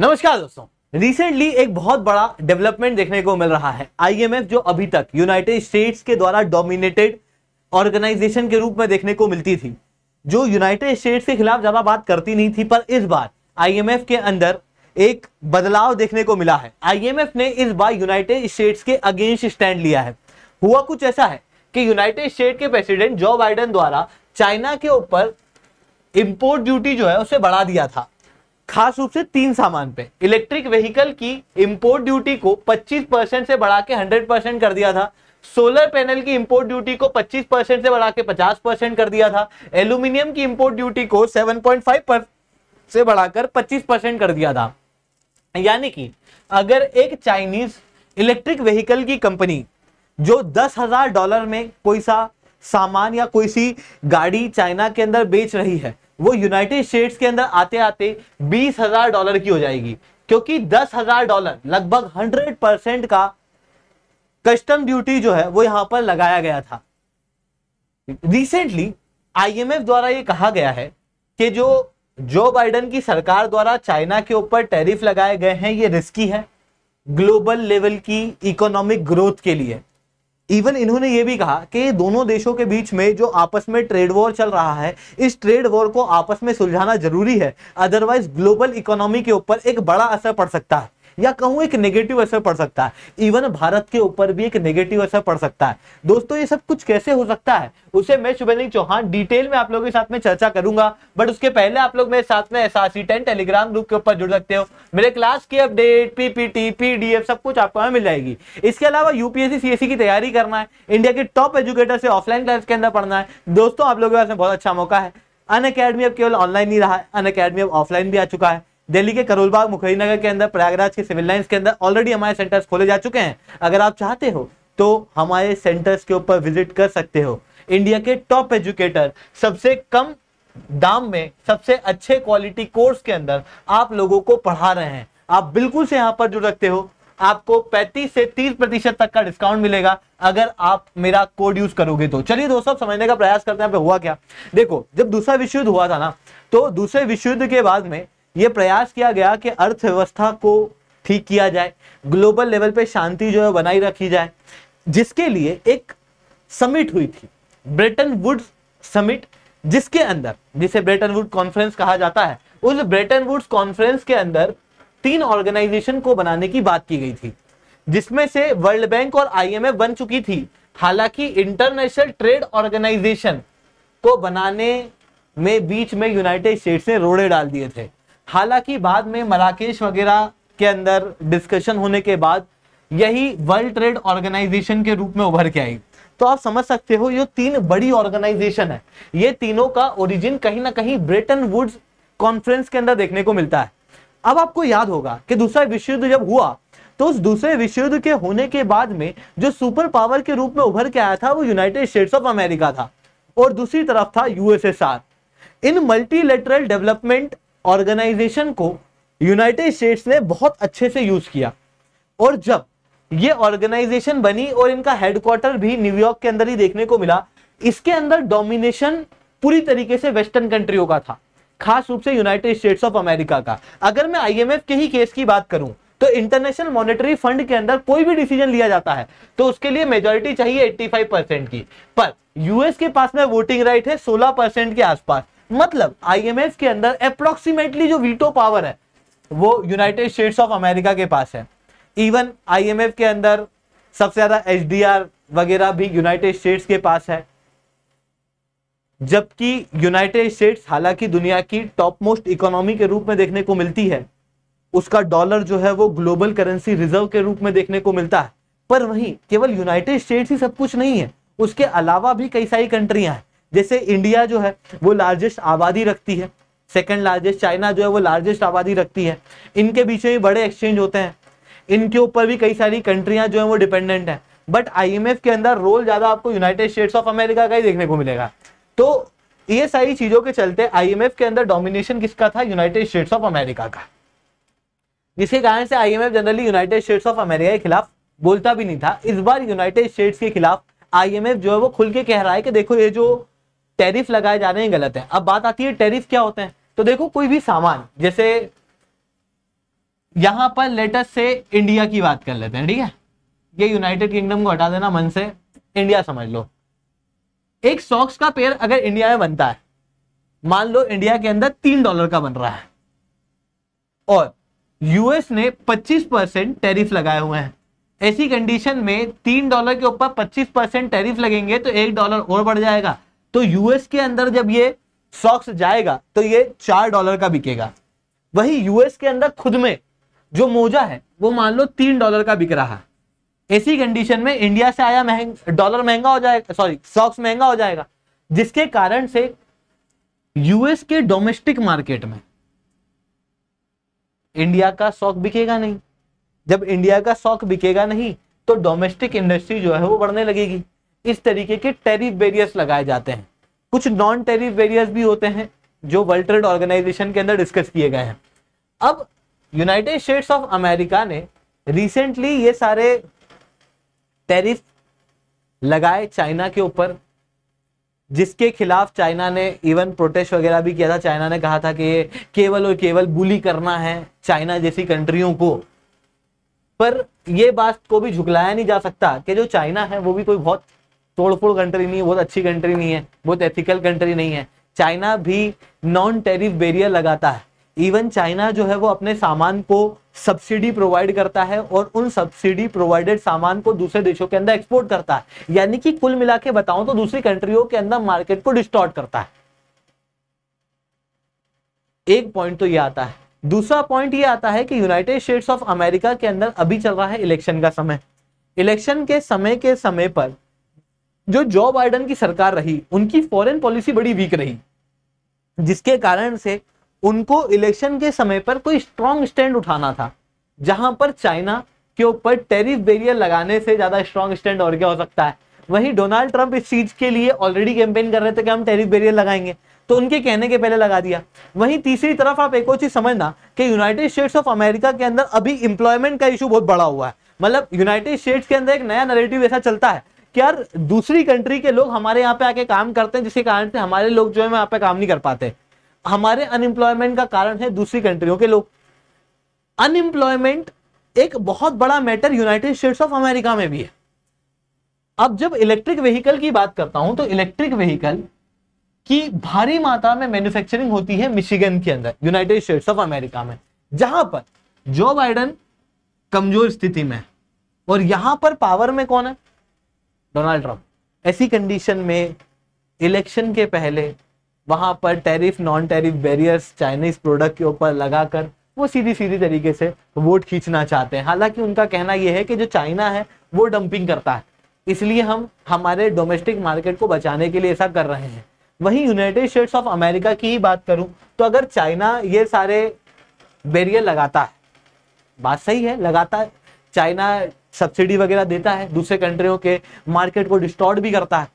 नमस्कार दोस्तों रिसेंटली एक बहुत बड़ा डेवलपमेंट देखने को मिल रहा है आईएमएफ जो अभी तक यूनाइटेड स्टेट्स के द्वारा डोमिनेटेड ऑर्गेनाइजेशन के रूप में देखने को मिलती थी जो यूनाइटेड स्टेट्स के खिलाफ ज्यादा बात करती नहीं थी पर इस बार आईएमएफ के अंदर एक बदलाव देखने को मिला है आईएमएफ ने इस बार यूनाइटेड स्टेट्स के अगेंस्ट स्टैंड लिया है हुआ कुछ ऐसा है कि यूनाइटेड स्टेट के प्रेसिडेंट जो बाइडन द्वारा चाइना के ऊपर इंपोर्ट ड्यूटी जो है उसे बढ़ा दिया था खास रूप से तीन सामान पे इलेक्ट्रिक व्हीकल की इंपोर्ट ड्यूटी को 25 परसेंट से बढ़ा के 100 परसेंट कर दिया था सोलर पैनल की इंपोर्ट ड्यूटी को 25 परसेंट से बढ़ा के 50 परसेंट कर दिया था एल्यूमिनियम की इंपोर्ट ड्यूटी को 7.5 पर से बढ़ाकर 25 परसेंट कर दिया था यानी कि अगर एक चाइनीज इलेक्ट्रिक व्हीकल की कंपनी जो दस हजार डॉलर में कोई सा सामान या कोई सी गाड़ी चाइना के अंदर बेच रही है वो यूनाइटेड स्टेट्स के अंदर आते आते बीस हजार डॉलर की हो जाएगी क्योंकि दस हजार डॉलर लगभग हंड्रेड परसेंट का कस्टम ड्यूटी जो है वो यहां पर लगाया गया था रिसेंटली आईएमएफ द्वारा ये कहा गया है कि जो जो बाइडन की सरकार द्वारा चाइना के ऊपर टैरिफ लगाए गए हैं ये रिस्की है ग्लोबल लेवल की इकोनॉमिक ग्रोथ के लिए इवन इन्होंने ये भी कहा कि दोनों देशों के बीच में जो आपस में ट्रेड वॉर चल रहा है इस ट्रेड वॉर को आपस में सुलझाना जरूरी है अदरवाइज ग्लोबल इकोनॉमी के ऊपर एक बड़ा असर पड़ सकता है या कहूँ एक नेगेटिव असर पड़ सकता है इवन भारत के ऊपर भी एक नेगेटिव असर पड़ सकता है दोस्तों ये सब कुछ कैसे हो सकता है उसे मैं शुभेंद्र चौहान डिटेल में आप लोगों के साथ में चर्चा करूंगा बट उसके पहले आप लोग मेरे साथ में एसआरसी टेन टेलीग्राम ग्रुप के ऊपर जुड़ सकते हो मेरे क्लास की अपडेट पीपीटी पीडीएफ सब कुछ आपको मिल जाएगी इसके अलावा यूपीएससी सीएससी की तैयारी करना है इंडिया के टॉप एजुकेटर से ऑफलाइन क्लास के अंदर पढ़ना है दोस्तों आप लोगों के पास बहुत अच्छा मौका है अन अकेडमी अब केवल ऑनलाइन नहीं रहा है अन अकेडमी अब ऑफलाइन भी आ चुका है दिल्ली के करोलबाग मुखरी नगर के अंदर प्रयागराज के सिविल लाइन्स के अंदर ऑलरेडी हमारे सेंटर्स खोले जा चुके हैं अगर आप चाहते हो तो हमारे सेंटर्स के ऊपर विजिट कर सकते हो इंडिया के टॉप एजुकेटर सबसे कम दाम में सबसे अच्छे क्वालिटी कोर्स के अंदर आप लोगों को पढ़ा रहे हैं आप बिल्कुल से यहाँ पर जुड़ रखते हो आपको 35 से 30 प्रतिशत तक का डिस्काउंट मिलेगा अगर आप मेरा कोड यूज करोगे तो चलिए दोस्तों समझने का प्रयास करते हैं हुआ क्या देखो जब दूसरा विश्व युद्ध हुआ था ना तो दूसरे विश्व युद्ध के बाद में ये प्रयास किया गया कि अर्थव्यवस्था को ठीक किया जाए ग्लोबल लेवल पे शांति जो है बनाई रखी जाए जिसके लिए एक समिट हुई थी ब्रिटेन वुड समिट जिसके अंदर जिसे ब्रेटन वुड कॉन्फ्रेंस कहा जाता है उस ब्रेटन वुड्स कॉन्फ्रेंस के अंदर तीन ऑर्गेनाइजेशन को बनाने की बात की गई थी जिसमें से वर्ल्ड बैंक और आईएमएफ बन चुकी थी हालांकि इंटरनेशनल ट्रेड ऑर्गेनाइजेशन को बनाने में बीच में यूनाइटेड स्टेट्स ने रोड़े डाल दिए थे हालांकि बाद में मराकेश वगैरह के अंदर डिस्कशन होने के बाद यही वर्ल्ड ट्रेड ऑर्गेनाइजेशन के रूप में उभर के आई तो आप समझ सकते हो ये तीन बड़ी ऑर्गेनाइजेशन है ये तीनों का ओरिजिन कहीं ना कहीं ब्रिटेन वुड्स कॉन्फ्रेंस के अंदर देखने को मिलता है अब आपको याद होगा कि दूसरा विश्व युद्ध जब हुआ तो उस दूसरे विश्व युद्ध के होने के बाद में जो सुपर पावर के रूप में उभर के आया था वो यूनाइटेड स्टेट्स ऑफ अमेरिका था और दूसरी तरफ था यूएसएसआर इन मल्टीलेटरल डेवलपमेंट ऑर्गेनाइजेशन को यूनाइटेड स्टेट्स ने बहुत अच्छे से यूज किया और जब ये ऑर्गेनाइजेशन बनी और इनका हेडक्वार्टर भी न्यूयॉर्क के अंदर ही देखने को मिला इसके अंदर डोमिनेशन पूरी तरीके से वेस्टर्न कंट्रियों का था खास रूप से यूनाइटेड स्टेट्स ऑफ अमेरिका का अगर मैं आईएमएफ के ही केस की बात करूं तो इंटरनेशनल मॉनेटरी फंड के अंदर कोई भी डिसीजन लिया जाता है तो उसके लिए मेजोरिटी चाहिए 85 परसेंट की पर यूएस के पास में वोटिंग राइट है 16 परसेंट के आसपास मतलब आईएमएफ के अंदर अप्रोक्सीमेटली जो वीटो पावर है वो यूनाइटेड स्टेट्स ऑफ अमेरिका के पास है इवन आईएमएफ के अंदर सबसे ज्यादा एचडीआर वगैरह भी यूनाइटेड स्टेट्स के पास है जबकि यूनाइटेड स्टेट्स हालांकि दुनिया की टॉप मोस्ट इकोनॉमी के रूप में देखने को मिलती है उसका डॉलर जो है वो ग्लोबल करेंसी रिजर्व के रूप में देखने को मिलता है पर वहीं केवल यूनाइटेड स्टेट्स ही सब कुछ नहीं है उसके अलावा भी कई सारी कंट्रियां हैं जैसे इंडिया जो है वो लार्जेस्ट आबादी रखती है सेकेंड लार्जेस्ट चाइना जो है वो लार्जेस्ट आबादी रखती है इनके बीच में बड़े एक्सचेंज होते हैं इनके ऊपर भी कई सारी कंट्रियां जो है वो डिपेंडेंट है बट आईएमएफ के अंदर रोल ज्यादा आपको यूनाइटेड स्टेट्स ऑफ अमेरिका का ही देखने को मिलेगा तो ये सारी चीजों के चलते आईएमएफ के अंदर डोमिनेशन किसका था यूनाइटेड स्टेट्स ऑफ अमेरिका का जिसके कारण से IMF generally United States of America के खिलाफ बोलता भी नहीं था इस बार यूनाइटेड स्टेट्स के खिलाफ आईएमएफ जो है वो खुल के कह रहा है कि देखो ये जो टैरिफ लगाए जा रहे हैं गलत है अब बात आती है टैरिफ क्या होते हैं तो देखो कोई भी सामान जैसे यहां पर लेटेस्ट से इंडिया की बात कर लेते हैं ठीक है ये यूनाइटेड किंगडम को हटा देना मन से इंडिया समझ लो एक सॉक्स का पेयर अगर इंडिया में बनता है मान लो इंडिया के अंदर तीन डॉलर का बन रहा है और यूएस ने 25 परसेंट टेरिफ लगाए हुए हैं ऐसी कंडीशन में तीन डॉलर के ऊपर 25 परसेंट टेरिफ लगेंगे तो एक डॉलर और बढ़ जाएगा तो यूएस के अंदर जब ये सॉक्स जाएगा तो ये चार डॉलर का बिकेगा वही यूएस के अंदर खुद में जो मोजा है वो मान लो तीन डॉलर का बिक रहा है ऐसी कंडीशन में इंडिया से आया महंग डॉलर महंगा हो जाएगा सॉरी सॉक्स महंगा हो जाएगा जिसके कारण से यूएस के डोमेस्टिक मार्केट में इंडिया का स्टॉक बिकेगा नहीं जब इंडिया का स्टॉक बिकेगा नहीं तो डोमेस्टिक इंडस्ट्री जो है वो बढ़ने लगेगी इस तरीके के टेरिफ बेरियर्स लगाए जाते हैं कुछ नॉन टेरिफ बेरियर्स भी होते हैं जो वर्ल्ड ट्रेड ऑर्गेनाइजेशन के अंदर डिस्कस किए गए हैं अब यूनाइटेड स्टेट्स ऑफ अमेरिका ने रिसेंटली ये सारे टेरिफ लगाए चाइना के ऊपर जिसके खिलाफ चाइना ने इवन प्रोटेस्ट वगैरह भी किया था चाइना ने कहा था कि केवल और केवल बुली करना है चाइना जैसी कंट्रियों को पर यह बात को भी झुकलाया नहीं जा सकता कि जो चाइना है वो भी कोई बहुत तोड़फोड़ कंट्री नहीं है बहुत अच्छी कंट्री नहीं है बहुत एथिकल कंट्री नहीं है चाइना भी नॉन टेरिफ बेरियर लगाता है इवन चाइना जो है वो अपने सामान को सब्सिडी प्रोवाइड करता है और उन सब्सिडी प्रोवाइडेड सामान को दूसरे देशों के अंदर एक्सपोर्ट करता है यानी कि कुल मिला के बताऊं तो दूसरी कंट्रियों के अंदर मार्केट को डिस्टॉर्ट करता है एक पॉइंट तो ये आता है दूसरा पॉइंट ये आता है कि यूनाइटेड स्टेट्स ऑफ अमेरिका के अंदर अभी चल रहा है इलेक्शन का समय इलेक्शन के समय के समय पर जो जो बाइडन की सरकार रही उनकी फॉरेन पॉलिसी बड़ी वीक रही जिसके कारण से उनको इलेक्शन के समय पर कोई स्ट्रांग स्टैंड उठाना था जहां पर चाइना के ऊपर टेरिफ बेरियर लगाने से ज्यादा स्ट्रांग स्टैंड और क्या हो सकता है वहीं डोनाल्ड ट्रंप इस चीज के लिए ऑलरेडी कैंपेन कर रहे थे कि हम टेरिफ बेरियर लगाएंगे तो उनके कहने के पहले लगा दिया वहीं तीसरी तरफ आप एक और चीज समझना कि यूनाइटेड स्टेट्स ऑफ अमेरिका के अंदर अभी इंप्लॉयमेंट का इशू बहुत बड़ा हुआ है मतलब यूनाइटेड स्टेट्स के अंदर एक नया नरेटिव ऐसा चलता है कि यार दूसरी कंट्री के लोग हमारे यहाँ पे आके काम करते हैं जिसके कारण से हमारे लोग जो है यहाँ पे काम नहीं कर पाते हमारे अनएम्प्लॉयमेंट का कारण है दूसरी कंट्रियों के लोग अनएम्प्लॉयमेंट एक बहुत बड़ा matter United States of America में भी है अब जब इलेक्ट्रिक व्हीकल की बात करता हूं तो इलेक्ट्रिक व्हीकल की भारी मात्रा में मैन्युफैक्चरिंग होती है मिशिगन के अंदर यूनाइटेड स्टेट्स ऑफ अमेरिका में जहां पर जो बाइडन कमजोर स्थिति में और यहां पर पावर में कौन है डोनाल्ड ट्रंप ऐसी कंडीशन में इलेक्शन के पहले वहां पर tariff non tariff barriers Chinese product के ऊपर लगाकर वो सीधी सीधी तरीके से वोट खींचना चाहते हैं हालांकि उनका कहना यह है कि जो चाइना है वो डंपिंग करता है इसलिए हम हमारे डोमेस्टिक मार्केट को बचाने के लिए ऐसा कर रहे हैं वहीं यूनाइटेड स्टेट्स ऑफ अमेरिका की ही बात करूं तो अगर चाइना ये सारे बैरियर लगाता है बात सही है लगाता है चाइना सब्सिडी वगैरह देता है दूसरे कंट्रियों के मार्केट को डिस्टॉर्ड भी करता है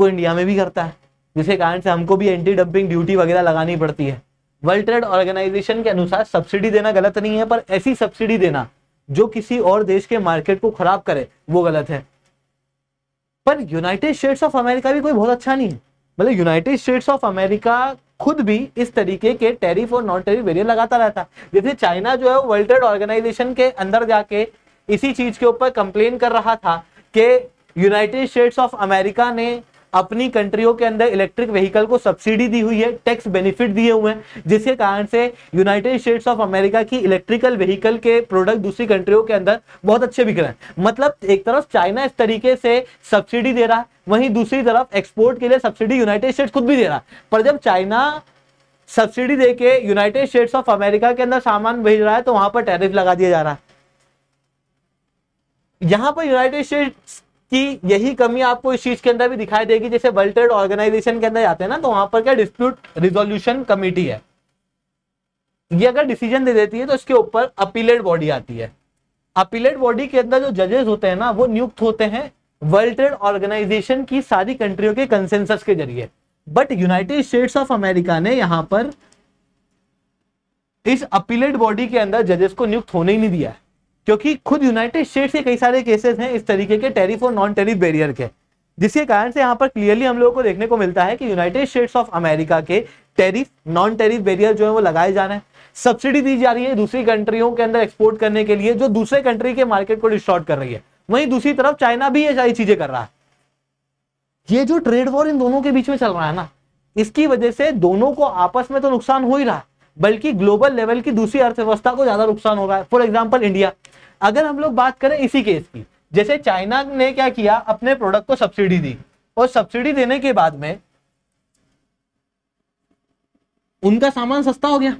वो इंडिया में भी करता है जिसके कारण से हमको भी एंटी डंपिंग ड्यूटी वगैरह लगानी पड़ती है वर्ल्ड ट्रेड ऑर्गेनाइजेशन के अनुसार सब्सिडी देना गलत नहीं है पर ऐसी सब्सिडी देना जो किसी और देश के मार्केट को खराब करे वो गलत है पर यूनाइटेड स्टेट्स ऑफ अमेरिका भी कोई बहुत अच्छा नहीं है मतलब यूनाइटेड स्टेट्स ऑफ अमेरिका खुद भी इस तरीके के टेरिफ और नॉन टेरिफ वेरियर लगाता रहता है जैसे चाइना जो है वर्ल्ड ट्रेड ऑर्गेनाइजेशन के अंदर जाके इसी चीज के ऊपर कंप्लेन कर रहा था कि यूनाइटेड स्टेट्स ऑफ अमेरिका ने अपनी कंट्रियों के अंदर इलेक्ट्रिक व्हीकल को सब्सिडी दी हुई है टैक्स बेनिफिट दिए हुए हैं जिसके कारण से यूनाइटेड स्टेट्स ऑफ अमेरिका की इलेक्ट्रिकल व्हीकल के प्रोडक्ट दूसरी कंट्रियों के अंदर बहुत अच्छे बिक रहे हैं मतलब एक तरफ चाइना इस तरीके से सब्सिडी दे रहा है वहीं दूसरी तरफ एक्सपोर्ट के लिए सब्सिडी यूनाइटेड स्टेट्स खुद भी दे रहा है पर जब चाइना सब्सिडी दे यूनाइटेड स्टेट्स ऑफ अमेरिका के अंदर सामान भेज रहा है तो वहां पर टैरिफ लगा दिया जा रहा है यहां पर यूनाइटेड स्टेट्स कि यही कमी आपको इस चीज के अंदर भी दिखाई देगी जैसे वर्ल्ड ट्रेड ऑर्गेनाइजेशन के अंदर जाते हैं ना तो वहां पर क्या डिस्प्यूट रिजोल्यूशन कमेटी है ये अगर डिसीजन दे देती है तो इसके ऊपर अपीलेट बॉडी आती है अपीलेट बॉडी के अंदर जो जजेस होते हैं ना वो नियुक्त होते हैं वर्ल्ड ट्रेड ऑर्गेनाइजेशन की सारी कंट्रियों के कंसेंसस के जरिए but United States of America ने यहां पर इस अपीलेट बॉडी के अंदर जजेस को नियुक्त होने ही नहीं दिया है क्योंकि खुद यूनाइटेड स्टेट्स के कई सारे केसेस हैं इस तरीके के टेरिफ और नॉन टेरिफ बैरियर के जिसके कारण से यहाँ पर क्लियरली हम लोगों को देखने को मिलता है कि यूनाइटेड स्टेट्स ऑफ अमेरिका के टेरिफ नॉन टेरिफ बैरियर जो है वो लगाए जा रहे हैं सब्सिडी दी जा रही है दूसरी कंट्रियों के अंदर एक्सपोर्ट करने के लिए जो दूसरे कंट्री के मार्केट को डिस्टॉर्ट कर रही है वहीं दूसरी तरफ चाइना भी ये सारी चीजें कर रहा है ये जो ट्रेड वॉर इन दोनों के बीच में चल रहा है ना इसकी वजह से दोनों को आपस में तो नुकसान हो ही रहा है बल्कि ग्लोबल लेवल की दूसरी अर्थव्यवस्था को ज्यादा नुकसान हो रहा है फॉर एग्जाम्पल इंडिया अगर हम लोग बात करें इसी केस की जैसे चाइना ने क्या किया अपने प्रोडक्ट को सब्सिडी दी और सब्सिडी देने के बाद में उनका सामान सस्ता हो गया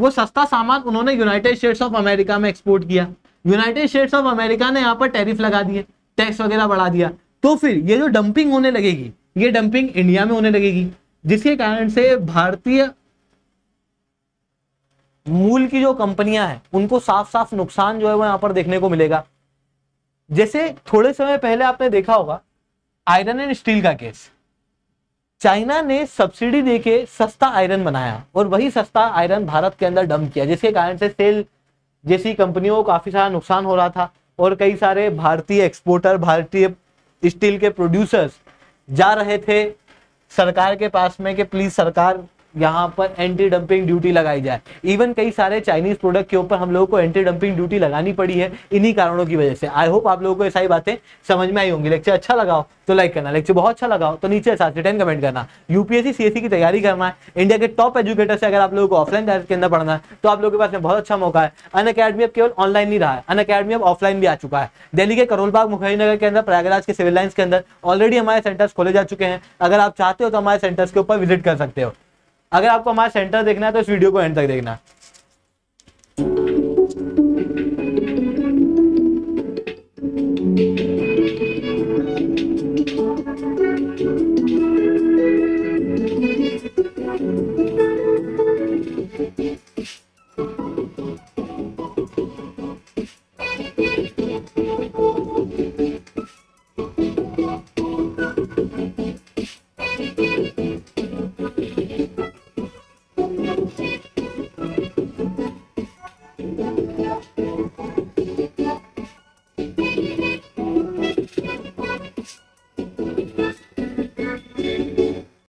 वो सस्ता सामान उन्होंने यूनाइटेड स्टेट्स ऑफ अमेरिका में एक्सपोर्ट किया यूनाइटेड स्टेट्स ऑफ अमेरिका ने यहाँ पर टैरिफ लगा दिए टैक्स वगैरह बढ़ा दिया तो फिर ये जो डंपिंग होने लगेगी ये डंपिंग इंडिया में होने लगेगी जिसके कारण से भारतीय मूल की जो कंपनियां हैं उनको साफ साफ नुकसान जो है वो यहाँ पर देखने को मिलेगा जैसे थोड़े समय पहले आपने देखा होगा आयरन एंड स्टील का केस चाइना ने सब्सिडी देके सस्ता आयरन बनाया और वही सस्ता आयरन भारत के अंदर डंप किया जिसके कारण से सेल जैसी कंपनियों को काफी सारा नुकसान हो रहा था और कई सारे भारतीय एक्सपोर्टर भारतीय स्टील के प्रोड्यूसर्स जा रहे थे सरकार के पास में कि प्लीज सरकार यहाँ पर एंटी डंपिंग ड्यूटी लगाई जाए इवन कई सारे चाइनीज प्रोडक्ट के ऊपर हम लोगों को एंटी डंपिंग ड्यूटी लगानी पड़ी है इन्हीं कारणों की वजह से आई होप आप लोगों को ये सारी बातें समझ में आई होंगी लेक्चर अच्छा लगाओ तो लाइक करना लेक्चर बहुत अच्छा लगाओ तो नीचे साथ रिटर्न टेन कमेंट करना यूपीएससी सीएससी की तैयारी करना है इंडिया के टॉप एजुकेटर से अगर आप लोगों को ऑफलाइन क्लास के अंदर पढ़ना है तो आप लोगों के पास में बहुत अच्छा मौका है अन अकेडमी अब केवल ऑनलाइन नहीं रहा है अन अकेडमी अब ऑफलाइन भी आ चुका है दिल्ली के करोलबाग मुखर्जी नगर के अंदर प्रयागराज के सिविल लाइन्स के अंदर ऑलरेडी हमारे सेंटर्स खोले जा चुके हैं अगर आप चाहते हो तो हमारे सेंटर्स के ऊपर विजिट कर सकते हो अगर आपको हमारा सेंटर देखना है तो इस वीडियो को एंड तक देखना